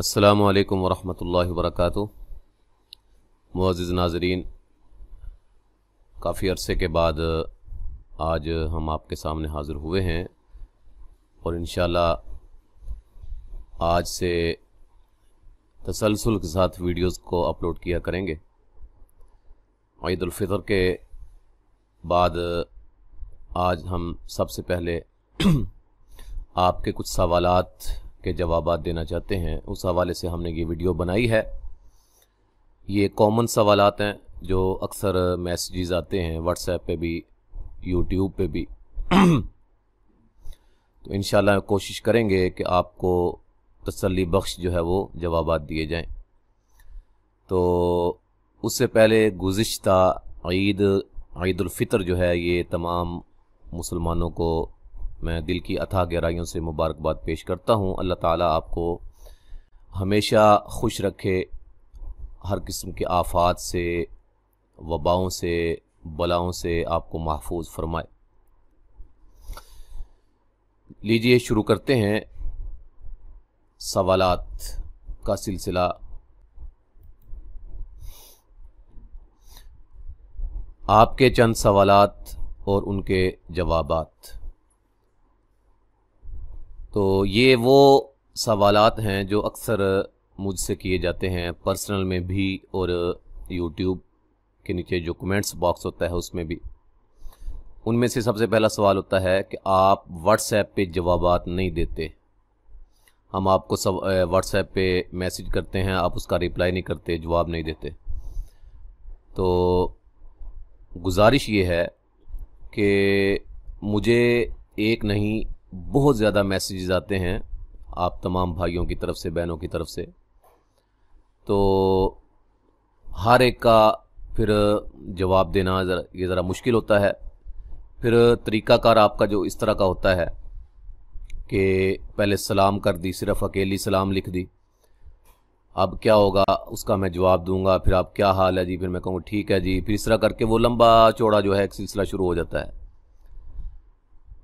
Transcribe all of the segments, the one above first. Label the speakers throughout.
Speaker 1: असलकम वरहमल वर्क मुआज़ नाजरीन काफ़ी अरसे के बाद आज हम आपके सामने हाज़िर हुए हैं और इन आज से तसलसल के साथ वीडियोस को अपलोड किया करेंगे ईदालफ़ितर के बाद आज हम सबसे पहले आपके कुछ सवालात के जवाब देना चाहते हैं उस हवाले से हमने ये वीडियो बनाई है ये कॉमन सवाल हैं जो अक्सर मैसेजेस आते हैं व्हाट्सएप पे भी यूट्यूब पे भी तो इन कोशिश करेंगे कि आपको तसली बख्श जो है वो जवाब दिए जाएं तो उससे पहले गुज्त ईद ईदालफ़ितर जो है ये तमाम मुसलमानों को मैं दिल की अथाह गहराइयों से मुबारकबाद पेश करता हूँ अल्लाह ताला आपको हमेशा खुश रखे हर किस्म के आफात से वबाओं से बलाओं से आपको महफूज फरमाए लीजिए शुरू करते हैं सवालात का सिलसिला आपके चंद सवालात और उनके जवाबात तो ये वो सवालात हैं जो अक्सर मुझसे किए जाते हैं पर्सनल में भी और यूट्यूब के नीचे जो कमेंट्स बॉक्स होता है उसमें भी उनमें से सबसे पहला सवाल होता है कि आप व्हाट्सएप पे जवाब नहीं देते हम आपको सब व्हाट्सएप पे मैसेज करते हैं आप उसका रिप्लाई नहीं करते जवाब नहीं देते तो गुजारिश ये है कि मुझे एक नहीं बहुत ज़्यादा मैसेजेस आते हैं आप तमाम भाइयों की तरफ से बहनों की तरफ से तो हर एक का फिर जवाब देना ज़रा ये ज़रा मुश्किल होता है फिर तरीक़ाकार आपका जो इस तरह का होता है कि पहले सलाम कर दी सिर्फ अकेली सलाम लिख दी अब क्या होगा उसका मैं जवाब दूंगा फिर आप क्या हाल है जी फिर मैं कहूँगा ठीक है जी फिर इस तरह करके वो लंबा चौड़ा जो है एक सिलसिला शुरू हो जाता है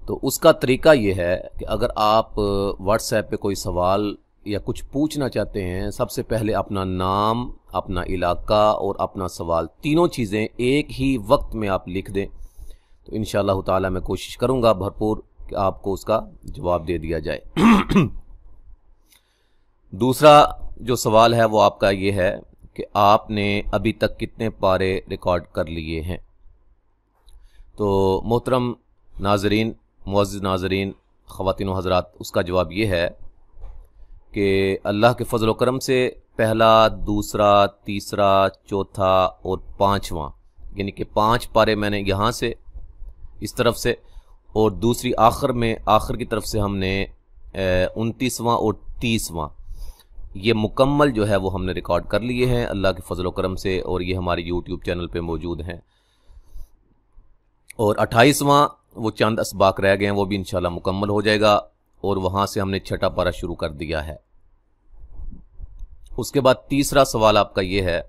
Speaker 1: तो उसका तरीका ये है कि अगर आप व्हाट्सएप पे कोई सवाल या कुछ पूछना चाहते हैं सबसे पहले अपना नाम अपना इलाका और अपना सवाल तीनों चीज़ें एक ही वक्त में आप लिख दें तो इन ताला मैं कोशिश करूँगा भरपूर कि आपको उसका जवाब दे दिया जाए दूसरा जो सवाल है वो आपका ये है कि आपने अभी तक कितने पारे रिकॉर्ड कर लिए हैं तो मोहतरम नाजरीन मुआज़ नाजरीन ख़वान हज़रात उसका जवाब ये है कि अल्लाह के फ़जल करम से पहला दूसरा तीसरा चौथा और पाँचवा यानी कि पाँच पारे मैंने यहाँ से इस तरफ से और दूसरी आखिर में आखिर की तरफ से हमने उनतीसवां और तीसवा ये मुकम्मल जो है वो हमने रिकॉर्ड कर लिए हैं अल्लाह के फ़जल करम से और ये हमारे यूट्यूब चैनल पे मौजूद हैं और अट्ठाईसवां वो चंद इसबाक रह गए हैं वो भी इंशाल्लाह मुकम्मल हो जाएगा और वहाँ से हमने छठा पारा शुरू कर दिया है उसके बाद तीसरा सवाल आपका ये है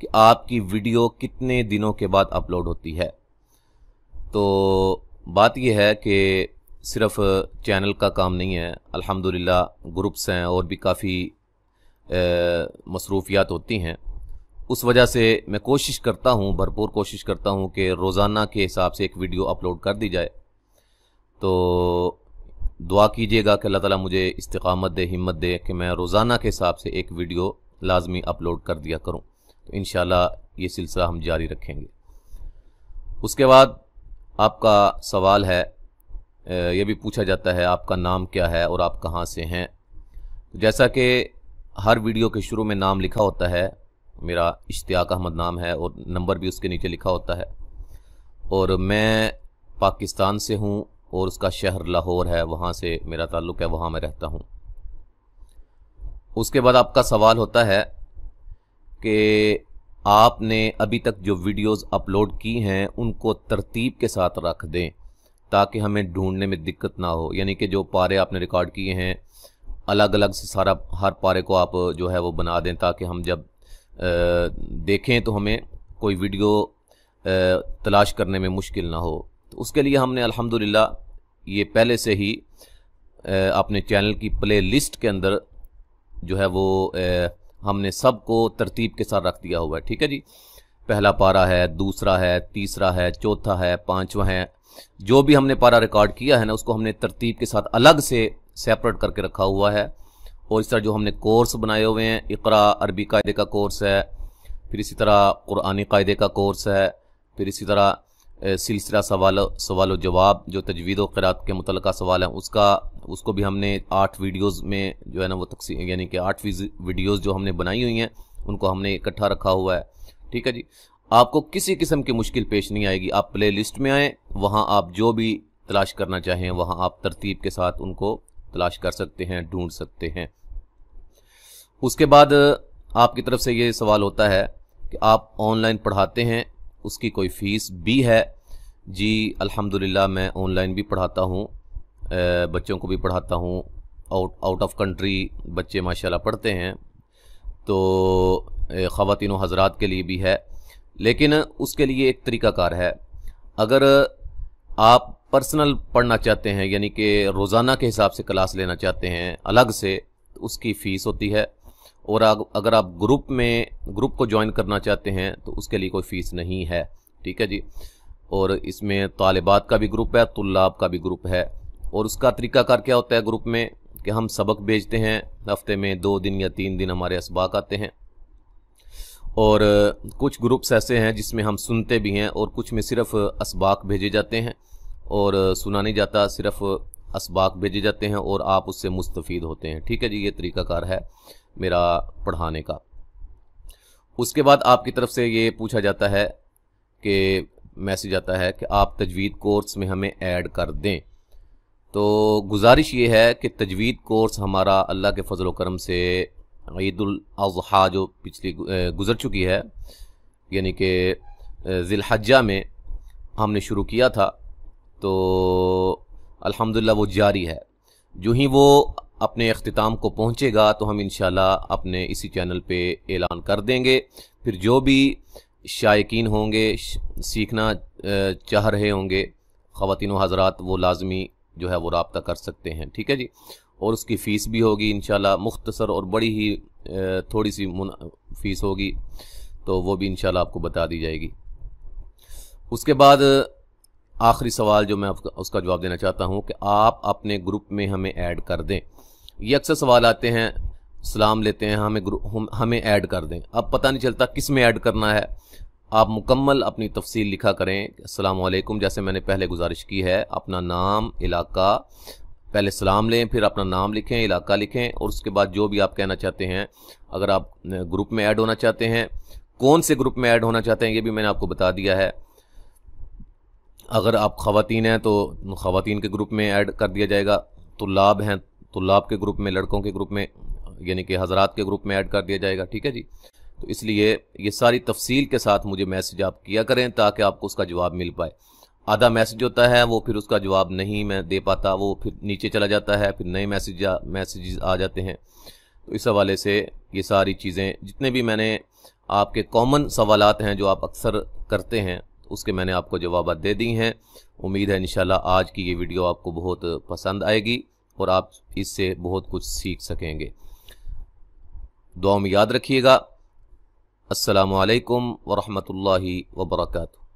Speaker 1: कि आपकी वीडियो कितने दिनों के बाद अपलोड होती है तो बात यह है कि सिर्फ चैनल का काम नहीं है अल्हम्दुलिल्लाह ग्रुप्स हैं और भी काफ़ी मसरूफियात होती हैं उस वजह से मैं कोशिश करता हूँ भरपूर कोशिश करता हूँ कि रोज़ाना के हिसाब से एक वीडियो अपलोड कर दी जाए तो दुआ कीजिएगा कि अल्लाह ताला मुझे इस्तकामत दे हिम्मत दे कि मैं रोज़ाना के हिसाब से एक वीडियो लाजमी अपलोड कर दिया करूँ तो इन ये सिलसिला हम जारी रखेंगे उसके बाद आपका सवाल है यह भी पूछा जाता है आपका नाम क्या है और आप कहाँ से हैं जैसा कि हर वीडियो के शुरू में नाम लिखा होता है मेरा इश्तियाक अहमद नाम है और नंबर भी उसके नीचे लिखा होता है और मैं पाकिस्तान से हूँ और उसका शहर लाहौर है वहाँ से मेरा ताल्लुक़ है वहाँ मैं रहता हूँ उसके बाद आपका सवाल होता है कि आपने अभी तक जो वीडियोस अपलोड की हैं उनको तरतीब के साथ रख दें ताकि हमें ढूंढने में दिक्कत ना हो यानी कि जो पारे आपने रिकॉर्ड किए हैं अलग अलग से सारा हर पारे को आप जो है वो बना दें ताकि हम जब देखें तो हमें कोई वीडियो तलाश करने में मुश्किल ना हो तो उसके लिए हमने अल्हम्दुलिल्लाह ये पहले से ही अपने चैनल की प्ले लिस्ट के अंदर जो है वो हमने सबको तरतीब के साथ रख दिया हुआ है ठीक है जी पहला पारा है दूसरा है तीसरा है चौथा है पांचवा है जो भी हमने पारा रिकॉर्ड किया है ना उसको हमने तरतीब के साथ अलग से सेपरेट करके रखा हुआ है और इस तरह जो हमने कोर्स बनाए हुए हैं इकरा अरबी कायदे का कोर्स है फिर इसी तरह कुरानी कायदे का कोर्स है फिर इसी तरह सिलसिला सवाल सवाल जवाब जो तजवीद और के मुतल सवाल है उसका उसको भी हमने आठ वीडियोज़ में जो है ना वो तकसी यानी कि आठ वीडियोज़ जो हमने बनाई हुई हैं उनको हमने इकट्ठा रखा हुआ है ठीक है जी आपको किसी किस्म की मुश्किल पेश नहीं आएगी आप प्ले लिस्ट में आएँ वहाँ आप जो भी तलाश करना चाहें वहाँ आप तरतीब के साथ उनको तलाश कर सकते हैं ढूंढ सकते हैं उसके बाद आपकी तरफ से ये सवाल होता है कि आप ऑनलाइन पढ़ाते हैं उसकी कोई फ़ीस भी है जी अल्हम्दुलिल्लाह मैं ऑनलाइन भी पढ़ाता हूँ बच्चों को भी पढ़ाता हूँ आउट आउट ऑफ कंट्री बच्चे माशाल्लाह पढ़ते हैं तो ख़वातिन हजरात के लिए भी है लेकिन उसके लिए एक तरीक़ाकार है अगर आप पर्सनल पढ़ना चाहते हैं यानी कि रोज़ाना के हिसाब से क्लास लेना चाहते हैं अलग से तो उसकी फ़ीस होती है और अगर आप ग्रुप में ग्रुप को ज्वाइन करना चाहते हैं तो उसके लिए कोई फ़ीस नहीं है ठीक है जी और इसमें तालबात का भी ग्रुप है तुल्लाब का भी ग्रुप है और उसका तरीकाकार क्या होता है ग्रुप में कि हम सबक भेजते हैं हफ्ते में दो दिन या तीन दिन हमारे इसबाक आते हैं और कुछ ग्रुप्स ऐसे हैं जिसमें हम सुनते भी हैं और कुछ में सिर्फ इसबाक भेजे जाते हैं और सुना नहीं जाता सिर्फ इसबाक भेजे जाते हैं और आप उससे मुस्तफ़ होते हैं ठीक है जी ये तरीक़ाकार है मेरा पढ़ाने का उसके बाद आपकी तरफ से ये पूछा जाता है कि मैसेज आता है कि आप तजवीद कोर्स में हमें ऐड कर दें तो गुजारिश ये है कि तजवीद कोर्स हमारा अल्लाह के फजल करम से ईदाजी जो पिछली गुज़र चुकी है यानी कि ज़िलहजा में हमने शुरू किया था तो अल्हम्दुलिल्लाह वो जारी है जो ही वो अपने अख्ताम को पहुँचेगा तो हम इन अपने इसी चैनल पर ऐलान कर देंगे फिर जो भी शायक होंगे सीखना चाह रहे होंगे ख़वान हजरात वो लाजमी जो है वो रबता कर सकते हैं ठीक है जी और उसकी फ़ीस भी होगी इन मुख्तसर और बड़ी ही थोड़ी सी फ़ीस होगी तो वो भी इन आपको बता दी जाएगी उसके बाद आखिरी सवाल जो मैं उसका जवाब देना चाहता हूँ कि आप अपने ग्रुप में हमें ऐड कर दें ये अक्सर सवाल आते हैं सलाम लेते हैं हमें ग्रुप हम, हमें ऐड कर दें अब पता नहीं चलता किस में ऐड करना है आप मुकम्मल अपनी तफसील लिखा करें असलकुम जैसे मैंने पहले गुजारिश की है अपना नाम इलाका पहले सलाम लें फिर अपना नाम लिखें इलाका लिखें और उसके बाद जो भी आप कहना चाहते हैं अगर आप ग्रुप में ऐड होना चाहते हैं कौन से ग्रुप में ऐड होना चाहते हैं ये भी मैंने आपको बता दिया है अगर आप ख़वान हैं तो ख़वान के ग्रुप में ऐड कर दिया जाएगा लाभ हैं लाभ के ग्रुप में लड़कों के ग्रुप में यानी कि हज़रात के ग्रुप में ऐड कर दिया जाएगा ठीक है जी तो इसलिए ये सारी तफसील के साथ मुझे मैसेज आप किया करें ताकि आपको उसका जवाब मिल पाए आधा मैसेज होता है वो फिर उसका जवाब नहीं मैं दे पाता वो फिर नीचे चला जाता है फिर नए मैसेज मैसेज आ जाते हैं तो इस हवाले से ये सारी चीज़ें जितने भी मैंने आपके कॉमन सवाल हैं जो आप अक्सर करते हैं उसके मैंने आपको जवाब दे दी हैं उम्मीद है इंशाल्लाह आज की ये वीडियो आपको बहुत पसंद आएगी और आप इससे बहुत कुछ सीख सकेंगे दुआ में याद रखिएगा असलकम वरहमल वर्का